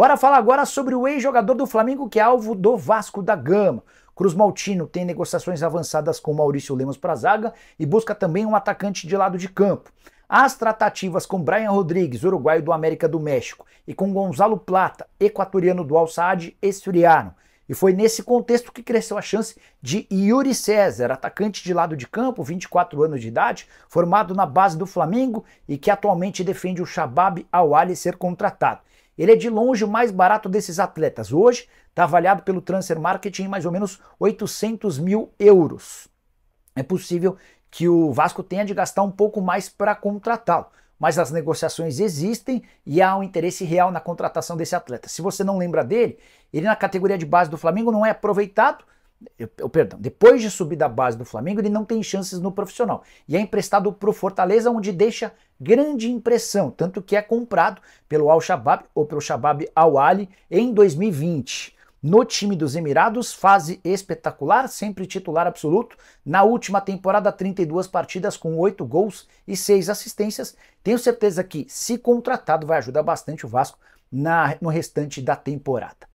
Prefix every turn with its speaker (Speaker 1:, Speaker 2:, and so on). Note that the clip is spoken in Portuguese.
Speaker 1: Bora falar agora sobre o ex-jogador do Flamengo que é alvo do Vasco da Gama. Cruz Maltino tem negociações avançadas com Maurício Lemos para zaga e busca também um atacante de lado de campo. As tratativas com Brian Rodrigues, uruguaio do América do México, e com Gonzalo Plata, equatoriano do Al Saad, esfriaram. E foi nesse contexto que cresceu a chance de Yuri César, atacante de lado de campo, 24 anos de idade, formado na base do Flamengo e que atualmente defende o Shabab Al-Ali ser contratado. Ele é de longe o mais barato desses atletas. Hoje está avaliado pelo Transfer Marketing em mais ou menos 800 mil euros. É possível que o Vasco tenha de gastar um pouco mais para contratá-lo. Mas as negociações existem e há um interesse real na contratação desse atleta. Se você não lembra dele, ele na categoria de base do Flamengo não é aproveitado, eu, perdão, depois de subir da base do Flamengo, ele não tem chances no profissional. E é emprestado para o Fortaleza, onde deixa grande impressão, tanto que é comprado pelo Al-Shabaab ou pelo Shabab Al-Ali em 2020. No time dos Emirados, fase espetacular, sempre titular absoluto. Na última temporada, 32 partidas com 8 gols e 6 assistências. Tenho certeza que, se contratado, vai ajudar bastante o Vasco na, no restante da temporada.